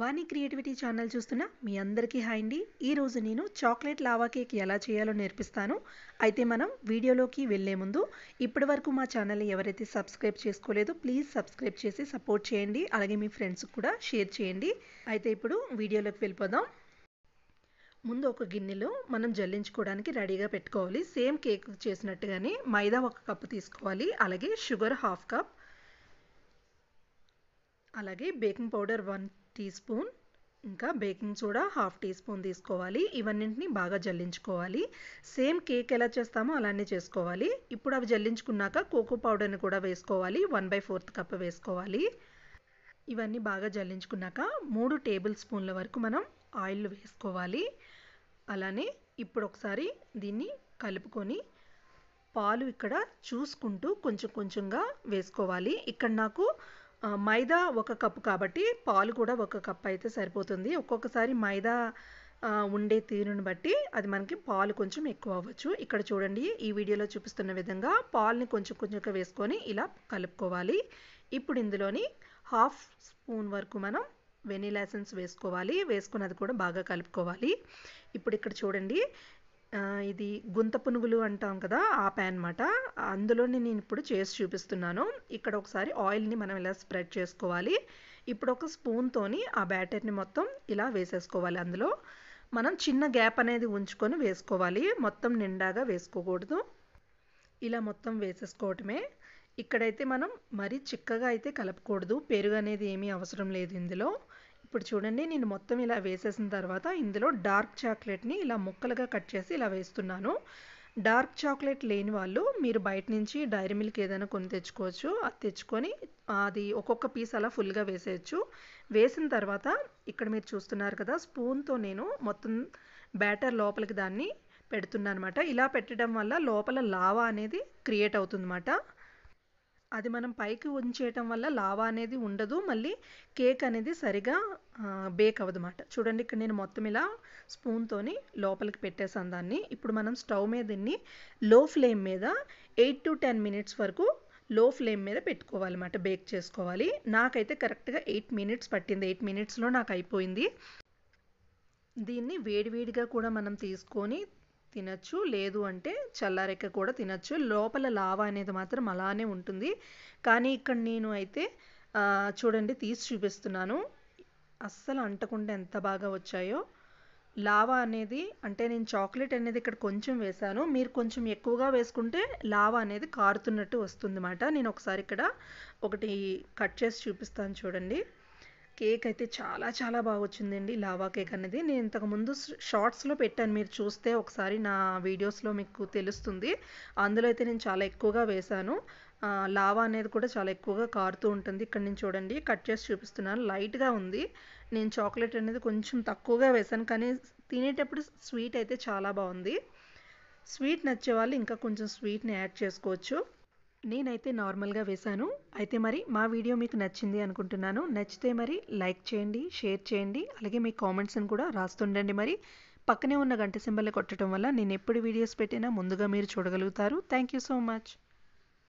వాణి creativity channel చూస్తున్న మీ అందరికీ hi అండి ఈరోజు నేను చాక్లెట్ లావా కేక్ ఎలా చేయాలో నేర్పిస్తాను అయితే మనం వీడియోలోకి వెళ్లే ముందు ఇప్పటి వరకు మా ఛానల్ని ఎవరైతే సబ్స్క్రైబ్ చేసుకోలేదో ప్లీజ్ సబ్స్క్రైబ్ చేసి సపోర్ట్ చేయండి అలాగే మీ ఫ్రెండ్స్కి కూడా షేర్ చేయండి అయితే ఇప్పుడు వీడియోలోకి వెళ్ళిపోదాం ముందు ఒక గిన్నెలో మనం జల్లించుకోవడానికి రెడీగా పెట్టుకోవాలి సేమ్ కేక్ చేసినట్టుగానే మైదా ఒక కప్పు తీసుకోవాలి అలాగే షుగర్ హాఫ్ కప్ అలాగే baking powder one teaspoon ఇంకా baking soda half teaspoon తీసుకోవాలి ఇవన్నింటిని బాగా జల్లించుకోవాలి సేమ్ కేక్ ఎలా చేస్తామో అలానే చేసుకోవాలి ఇప్పుడు అవి జల్లించుకున్నాక కోకో పౌడర్ని కూడా వేసుకోవాలి వన్ బై ఫోర్త్ కప్ వేసుకోవాలి ఇవన్నీ బాగా జల్లించుకున్నాక మూడు టేబుల్ స్పూన్ల వరకు మనం ఆయిల్ వేసుకోవాలి అలానే ఇప్పుడు ఒకసారి దీన్ని కలుపుకొని పాలు ఇక్కడ చూసుకుంటూ కొంచెం కొంచెంగా వేసుకోవాలి ఇక్కడ నాకు మైదా ఒక కప్పు కాబట్టి పాలు కూడా ఒక కప్ అయితే సరిపోతుంది ఒక్కొక్కసారి మైదా ఉండే తీరుని బట్టి అది మనకి పాలు కొంచెం ఎక్కువ అవ్వచ్చు ఇక్కడ చూడండి ఈ వీడియోలో చూపిస్తున్న విధంగా పాల్ని కొంచెం కొంచెం వేసుకొని ఇలా కలుపుకోవాలి ఇప్పుడు ఇందులోని హాఫ్ స్పూన్ వరకు మనం వెనీలా ఎసెన్స్ వేసుకోవాలి వేసుకుని అది కూడా బాగా కలుపుకోవాలి ఇప్పుడు ఇక్కడ చూడండి ఇది గుంత పునుగులు అంటాం కదా ఆ ప్యాన్ అనమాట అందులోనే నేను ఇప్పుడు చేసి చూపిస్తున్నాను ఇక్కడ ఒకసారి ఆయిల్ని మనం ఇలా స్ప్రెడ్ చేసుకోవాలి ఇప్పుడు ఒక స్పూన్తోని ఆ బ్యాటర్ని మొత్తం ఇలా వేసేసుకోవాలి అందులో మనం చిన్న గ్యాప్ అనేది ఉంచుకొని వేసుకోవాలి మొత్తం నిండాగా వేసుకోకూడదు ఇలా మొత్తం వేసేసుకోవటమే ఇక్కడైతే మనం మరీ చిక్కగా అయితే కలపకూడదు పెరుగు అనేది ఏమీ అవసరం లేదు ఇందులో ఇప్పుడు చూడండి నేను మొత్తం ఇలా వేసేసిన తర్వాత ఇందులో డార్క్ చాక్లెట్ని ఇలా ముక్కలుగా కట్ చేసి ఇలా వేస్తున్నాను డార్క్ చాక్లెట్ లేని వాళ్ళు మీరు బయట నుంచి డైరీ మిల్క్ ఏదైనా కొని తెచ్చుకోవచ్చు అది తెచ్చుకొని అది ఒక్కొక్క పీస్ అలా ఫుల్గా వేసేయచ్చు వేసిన తర్వాత ఇక్కడ మీరు చూస్తున్నారు కదా స్పూన్తో నేను మొత్తం బ్యాటర్ లోపలికి దాన్ని పెడుతున్నానమాట అనమాట ఇలా పెట్టడం వల్ల లోపల లావా అనేది క్రియేట్ అవుతుందన్నమాట అది మనం పైకి ఉంచేయటం వల్ల లావా అనేది ఉండదు మళ్ళీ కేక్ అనేది సరిగా బేక్ అవ్వదన్నమాట చూడండి ఇక్కడ నేను మొత్తం ఇలా స్పూన్తోని లోపలికి పెట్టేసాను దాన్ని ఇప్పుడు మనం స్టవ్ మీద దీన్ని లో ఫ్లేమ్ మీద ఎయిట్ టు టెన్ మినిట్స్ వరకు లో ఫ్లేమ్ మీద పెట్టుకోవాలి అనమాట బేక్ చేసుకోవాలి నాకైతే కరెక్ట్గా ఎయిట్ మినిట్స్ పట్టింది ఎయిట్ మినిట్స్లో నాకు అయిపోయింది దీన్ని వేడివేడిగా కూడా మనం తీసుకొని తినచ్చు లేదు అంటే చల్లారెక్క కూడా తినచ్చు లోపల లావా అనేది మాత్రం అలానే ఉంటుంది కానీ ఇక్కడ నేను అయితే చూడండి తీసి చూపిస్తున్నాను అస్సలు అంటకుండా ఎంత బాగా వచ్చాయో లావా అనేది అంటే నేను చాక్లెట్ అనేది ఇక్కడ కొంచెం వేశాను మీరు కొంచెం ఎక్కువగా వేసుకుంటే లావా అనేది కారుతున్నట్టు వస్తుందన్నమాట నేను ఒకసారి ఇక్కడ ఒకటి కట్ చేసి చూపిస్తాను చూడండి కేక్ అయితే చాలా చాలా బాగా వచ్చిందండి లావా కేక్ అనేది నేను ఇంతకుముందు షార్ట్స్లో పెట్టాను మీరు చూస్తే ఒకసారి నా వీడియోస్లో మీకు తెలుస్తుంది అందులో అయితే నేను చాలా ఎక్కువగా వేశాను లావా అనేది కూడా చాలా ఎక్కువగా కారుతూ ఉంటుంది ఇక్కడ నుంచి చూడండి కట్ చేసి చూపిస్తున్నాను లైట్గా ఉంది నేను చాక్లెట్ అనేది కొంచెం తక్కువగా వేశాను కానీ తినేటప్పుడు స్వీట్ అయితే చాలా బాగుంది స్వీట్ నచ్చే వాళ్ళు ఇంకా కొంచెం స్వీట్ని యాడ్ చేసుకోవచ్చు నేనైతే నార్మల్గా వేశాను అయితే మరి మా వీడియో మీకు నచ్చింది అనుకుంటున్నాను నచ్చితే మరి లైక్ చేయండి షేర్ చేయండి అలాగే మీ కామెంట్స్ని కూడా రాస్తుండండి మరి పక్కనే ఉన్న గంట సింబల్ని కొట్టడం వల్ల నేను ఎప్పుడు వీడియోస్ పెట్టినా ముందుగా మీరు చూడగలుగుతారు థ్యాంక్ యూ సో మచ్